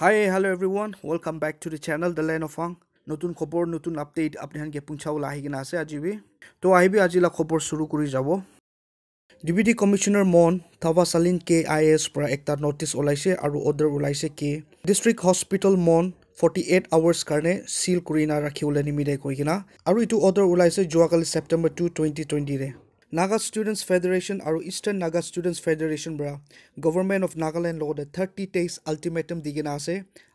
High hello' everyone welcome back to the channel the lane of ৱাং নতুন খবৰ নতুন আপডেট আপোনাৰ পুংখাবলৈ আহি কিনে আছে আজিবি তো আহিবি আজিলা খবৰ চুৰু কৰি যাব ডিপুটি কমিশ্যনাৰ মন থাভা চালিন কে আই এছ পৰা এটা নটিছ ওলাইছে আৰু অৰ্ডাৰ ওলাইছে কে ডিষ্ট্ৰিক্ট হস্পিটেল মন ফৰ্টি এইট আৱাৰ্ছ কাৰণে চিল কৰি না ৰাখিবলৈ নিমিলে কৈ কিনা আৰু এইটো অৰ্ডাৰ ওলাইছে যোৱাকালি ছেপ্টেম্বৰ টু টুৱেণ্টি টুৱেণ্টিৰে নাগা ষ্টুডেণ্টছ ফেডাৰেশ্যন আৰু ইষ্টাৰ্ণ নাগা ষ্টুডেণ্টছ ফেডাৰেশ্যনৰ পৰা গভৰ্ণমেণ্ট অফ নাগালেণ্ড লগতে থাৰ্টি টেইছ আল্টিমেটাম দি কিনা আছে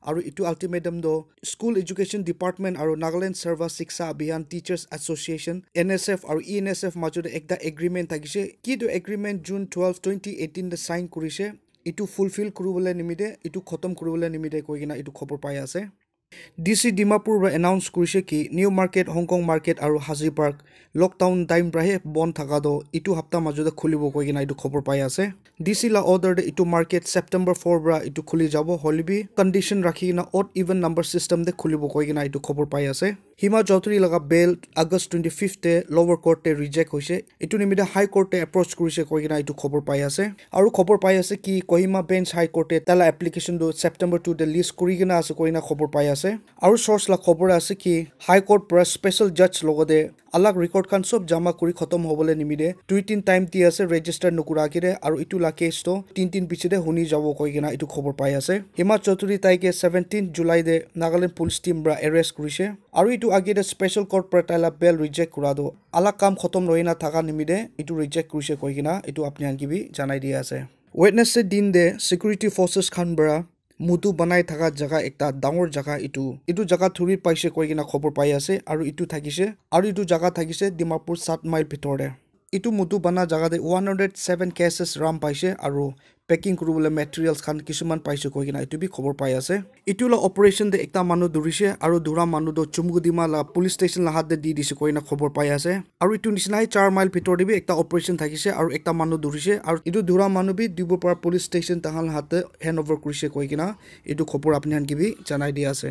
আৰু এইটো ultimatum the school education department আৰু Nagaland Sarva Shiksha Abhiyan teachers association N S F আৰু ই এন এছ এফ মাজতে একদা এগ্ৰিমেণ্ট থাকিছে কিটো এগ্ৰিমেণ্ট জুন টুৱেল্ভ টুৱেণ্টি এইটিনত ছাইন কৰিছে এইটো ফুলফিল কৰিবলৈ নিমিতে এইটো খতম কৰিবলৈ নিমিতে কৈ কিনে এইটো খবৰ পাই আছে ডি চি ডিমাপুৰ এনাউন্স কৰিছে কি নিউ মাৰ্কেট হংকং মাৰ্কেট আৰু হাজি পাৰ্ক লকডাউন টাইম প্ৰায়ে বন্ধ থকা দো ইটো সপ্তাহ মাজতে খুলিব কৈ কিনা এইটো খবৰ পাই আছে ডি চি লা অৰ্ডাৰ ইটো মাৰ্কেট ছেপ্টেম্বৰ ফ'ৰ পৰা ইটো খুলি যাব হলিবি কণ্ডিশ্যন ৰাখি কিনা অট ইভেন নাম্বাৰ ছিষ্টেম দে খুলিব কৈ কিনা এইটো খবৰ পাই আছে হিমা চৌধুৰী লগা বেল আগষ্ট টুৱেণ্টি ফিফতে লোয়ার কোর্টে রিজেক্ট হয়েছে এই নিমিত্তে হাইকোর্টে এপ্রোচ করেছে কই কিনা এই খবর পাই আছে আর খবর পাই আছে কি কহিমা বেঞ্চ হাইকোর্টে তালা এপ্লিকেশন সেপ্টেম্বর টু তে লিস্ট করে আছে কই না খবর পাই আছে আর সোর্স লা খবর আছে কি হাইকোর্ট পর স্পেশাল জাজ লগতে আলাক রেকর্ড খান সব জমা কৰি খতম হবলৈ নিমিতে দুই তিন টাইম দি আছে ৰেজিষ্টাৰ নকরা আগে আর ইটু লা কেস তো তিন তিন পিছিয়ে শুনি যাব কই কিনা এই খবৰ পাই আছে হিমা চৌধুৰী তাইকে সেভেন্টিন জুলাইতে নাগাল্যান্ড পুলিশ টিম এৰেস্ট কৰেছে আৰ এই আগেরে স্পেশাল কোর্ট প্রেটাইলা বেল রিজেক্ট করা দো আলা কাম খতম রয়ে না থাকা নিমিদে এটু রিজেক্ট করছে কই কিনা এটু আপনি আঙ্কিবি জানাই দিয়ে আছে ওয়েটনেসে দিন দে সিকিউরিটি ফোর্সেস খান বেড়া মুতু বানাই থাকা জায়গা একটা ডাঙর জায়গা ইটু ইটু জায়গা থুরি পাইছে কই কিনা খবর পাই আছে আর ইটু থাকিছে আর ইটু জায়গা থাকিছে ডিমাপুর সাত মাইল ভিতরে ইটু মুতু বানা জায়গাতে ওয়ান হান্ড্রেড সেভেন কেসেস রাম পাইছে আর পেকিং কৰিবলৈ খান কিছুমান পাইছোঁ কৈ কিনা এইটো বি খবৰ পাই আছে এইটো অলপ অপাৰেশ্যন দে এটা মানুহ দৌৰিছে আৰু দৌৰা মানুহ দ' চুমুক ডিমা পুলিচ ষ্টেচন লাহাত দি দিছে কৈ কিনে খবৰ পাই আছে আৰু ইটো নিচিনাই চাৰ মাইল ভিতৰ দিবি এটা অপাৰেশ্যন থাকিছে আৰু এটা মানুহ দৌৰিছে আৰু ইটো দৌৰা মানুহ বি দিব পৰা পুলিচ ষ্টেচন তাহান হাতে হেণ্ড অভাৰ কৰিছে কৈ কিনা এইটো খবৰ আপুনি হান কিবি জনাই দিয়া আছে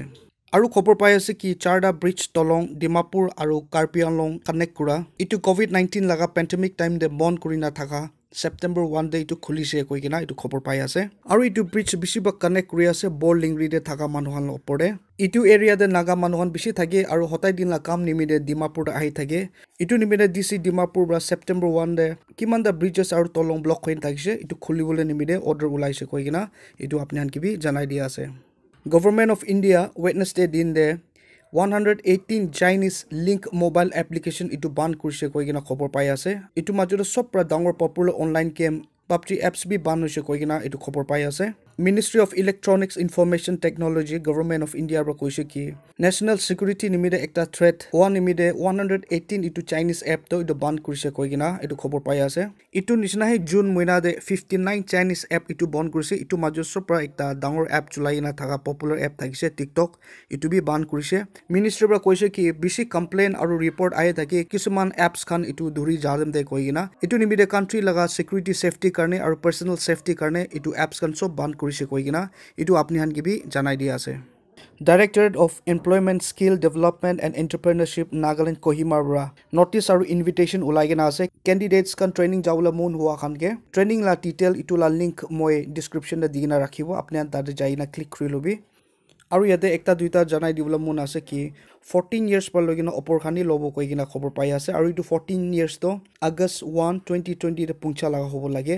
আৰু খবৰ পাই আছে কি চাৰ্ডা ব্ৰিজ দলং ডিমাপুৰ আৰু কাৰ্পিয়ালং কানেক্ট কৰা ইটো কভিড নাইণ্টিন লগা পেণ্ডেমিক টাইম দে বন্ধ কৰি নাথাকা ছেপ্টেম্বৰ ওৱান ডে এইটো খুলিছে কৈ কিনে এইটো খবৰ পাই আছে আৰু এইটো ব্ৰিজ বেছিভাগ কানেক্ট কৰি আছে বৰ লিংৰিতে থকা মানুহৰ ওপৰে ইটো এৰিয়াতে নাগা মানুহখন বেছি থাকে আৰু সদায় দিনা কাম নিমিলে ডিমাপুৰ আহি থাকে ইটো নিমিলে চি ডিমাপুৰ বা ছেপ্টেম্বৰ ওৱান ডে কিমানটা ব্ৰিজ আছে আৰু তলং ব্লক হৈ থাকিছে এইটো খুলিবলৈ নিমিলে অৰ্ডাৰ ওলাইছে কৈ কিনা এইটো আপোনাৰ কিবি জনাই দিয়া আছে গভৰ্ণমেণ্ট অফ ইণ্ডিয়া ডে দিন ডে hundred eighteen Chinese link mobile application এইটো বান কৰিছে কৈ কিনে খবৰ পাই আছে এইটো মাজতে চব পৰা ডাঙৰ popular online game PUBG apps বি বান হৈছে কৈ কিনে এইটো খবৰ পাই আছে ministry of electronics information technology government of ইণ্ডিয়াৰ পৰা কৈছে কি নেশ্যনেল চিকিউৰিটি নিমিতে এটা থ্ৰেট হোৱা নিমিতে ওৱান হাণ্ড্ৰেড এইটিন ইটো চাইনিজ এপটো এইটো বন্ধ কৰিছে কৈ কিনা এইটো খবৰ পাই আছে ইটো নিচিনাহে জুন মহিনাতে ফিফটি নাইন চাইনিজ এপ ইটো বন্ধ কৰিছে ইটো মাজৰ পৰা এটা ডাঙৰ এপ চলাই কিনা থকা পপুলাৰ এপ থাকিছে টিকটক ইটো বি বান্ধ কৰিছে মিনিষ্ট্ৰীৰ পৰা কৈছে কি বেছি কমপ্লেইন আৰু ৰিপৰ্ট আহি থাকি কিছুমান এপছ খন ইটো ধৰি যাম দে কৈ কিনা ইটো নিমিতে কান্ট্ৰি লগা চিকিউৰিটি চেফটিৰ কাৰণে আৰু পাৰ্চনেল চেফটিৰ কাৰণে ইটো এপছ খন চব বান্ধ কৰিছে কৰিছে কৈ কিনা এইটো আপনিহান কিবি জানাই দিয়া আছে directorate of employment skill development and entrepreneurship Nagaland কহিমাৰ পৰা নটিছ আৰু ইনভিটেশ্যন ওলাই কিনা আছে কেণ্ডিডেটছ কাৰণ ট্ৰেইনিং যাবলৈ মন হোৱা কাৰণকে ট্ৰেইনিং লা ডিটেইল ইটো লা লিংক মই ডিছক্ৰিপশ্যনত দি কিনা ৰাখিব আপুনি তাতে যাই কিনে ক্লিক কৰি ল'বি আৰু ইয়াতে এটা দুটা জনাই দিবলৈ মন আছে কি ফৰ্টিন ইয়েৰ্ছ পৰা লৈ কিনে অপৰ খানি ল'ব কৈ কিনা খবৰ পাই আছে আৰু এইটো ফৰ্টিন ইয়েৰ্ছটো আগষ্ট ওৱান টুৱেণ্টি টুৱেণ্টি পুংচা লগা হ'ব লাগে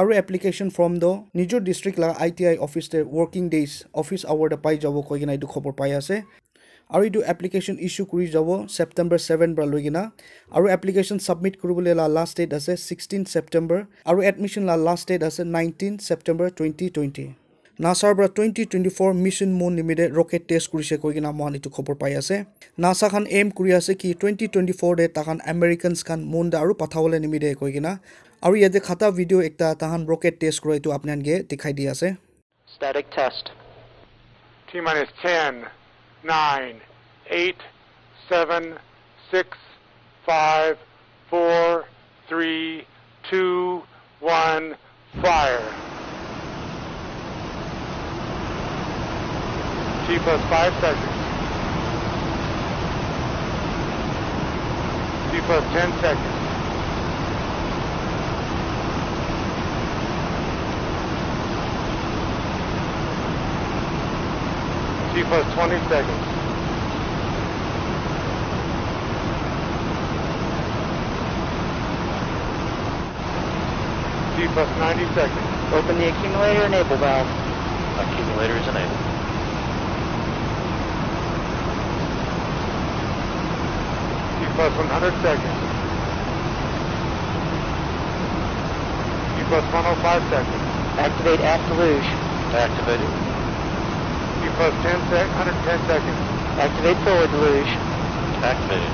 আৰু এপ্লিকেশ্যন ফৰ্ম দ নিজৰ ডিষ্ট্ৰিক্ট লগা আই টি আই অফিচতে ৱৰ্কিং ডেইজ অফিচ আৱাৰ্ডে পাই যাব কৈ কিনে এইটো খবৰ পাই আছে আৰু এইটো এপ্লিকেশ্যন ইছ্যু কৰি যাব ছেপ্টেম্বৰ ছেভেন পৰা লৈ কিনে আৰু এপ্লিকেশ্যন ছাবমিট কৰিবলৈ লা লাষ্ট ডেট আছে ছিক্সটিন ছেপ্টেম্বৰ আৰু এডমিশ্যন লা লাষ্ট ডেট আছে নাইনটিন ছেপ্টেম্বৰ টুৱেণ্টি টুৱেণ্টি নাছাৰ পৰা টুৱেণ্টি টুৱেণ্টি ফ'ৰ মিছন মোন লিমিডে ৰকেট টেষ্ট কৰিছে কৈ কিনে মহান এইটো খবৰ পাই আছে নাছাখন এইম কৰি আছে কি টুৱেণ্টি টুৱেণ্টি ফ'ৰ ডে তাখন মোন দে আৰু পঠাবলৈ নিমিদে কৈ কিনে আৰু ইয়াতে খাটা ভিডিঅ' এটা তাহান ৰকেট টেষ্ট কৰা এইটো দেখাই দি আছে static test t minus 10 9 8 7 6 5 4 3 2 1 fire t plus 5 seconds t plus 10 seconds G plus 20 seconds. T plus 90 seconds. Open the accumulator enable valve. Accumulator is enabled. T plus 100 seconds. T plus 105 seconds. Activate aft deluge. Activated plus 10 sec 110 seconds. Activate forward luge. Activated.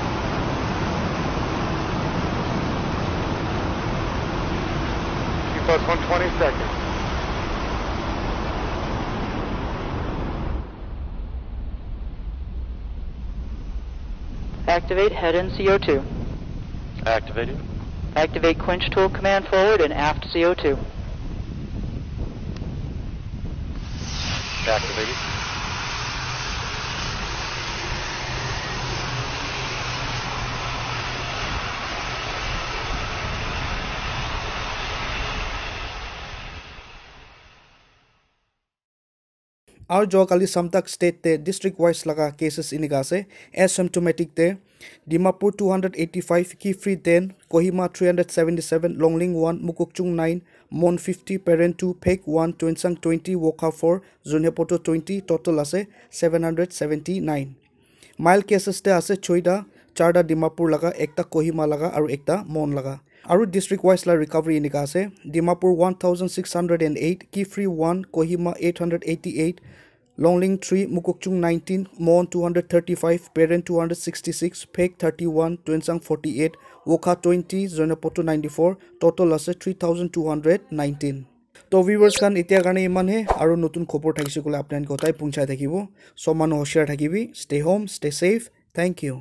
Two plus 120 seconds. Activate head in CO2. Activated. Activate quench tool command forward and aft CO2. Activated. और जो कल सम तक state ते district wise लगा cases इनका से asymptomatic ते Dimapur 285 hundred Kiphire ten Kohima three hundred seventy Longleng one Mokokchung nine Mon fifty Peren two Phek one Tuensang 20 Wokha four Zunheboto twenty total आसे नाइन माइल केसेस ते आसे छईटा चार डिमापुर लगा एकता कोहिमा लगा और एकता मोन लगा আৰু ডিষ্ট্ৰিক্ট ৱাইজলাৰ ৰিকভাৰী এনেকুৱা আছে Dimapur one thousand six hundred and eight Kiphire one Kohima eight hundred eighty eight Longleng three Mokokchung nineteen Mon two hundred thirty five Peren two hundred sixty six Phek thirty one Tuensang forty eight Wokha twenty Zunheboto ninety four total আছে three thousand two hundred nineteen তো viewers খান এতিয়াৰ কাৰণে ইমানহে আৰু নতুন খবৰ থাকিছে ক'লে আপোনালোকে সদায় পুংচাই থাকিব চব মানুহ হুচিয়াৰ থাকিবি stay home stay safe thank U